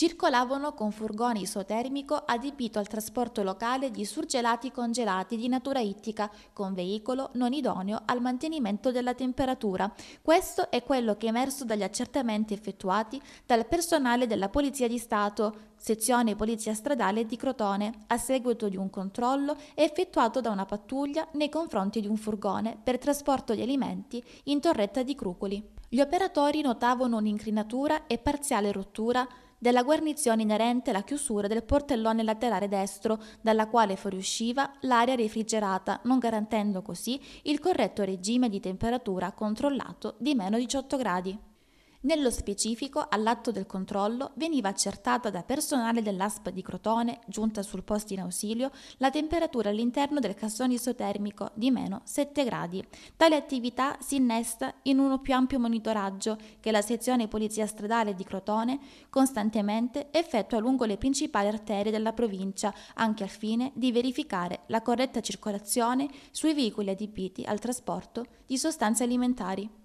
circolavano con furgone isotermico adibito al trasporto locale di surgelati congelati di natura ittica con veicolo non idoneo al mantenimento della temperatura. Questo è quello che è emerso dagli accertamenti effettuati dal personale della Polizia di Stato, sezione Polizia Stradale di Crotone, a seguito di un controllo effettuato da una pattuglia nei confronti di un furgone per trasporto di alimenti in torretta di Crucoli. Gli operatori notavano un'incrinatura e parziale rottura della guarnizione inerente alla chiusura del portellone laterale destro, dalla quale fuoriusciva l'aria refrigerata, non garantendo così il corretto regime di temperatura controllato di meno 18 gradi. Nello specifico, all'atto del controllo veniva accertata da personale dell'ASP di Crotone, giunta sul posto in ausilio, la temperatura all'interno del cassone isotermico di meno 7 gradi. Tale attività si innesta in uno più ampio monitoraggio che la sezione Polizia Stradale di Crotone costantemente effettua lungo le principali arterie della provincia, anche al fine di verificare la corretta circolazione sui veicoli adibiti al trasporto di sostanze alimentari.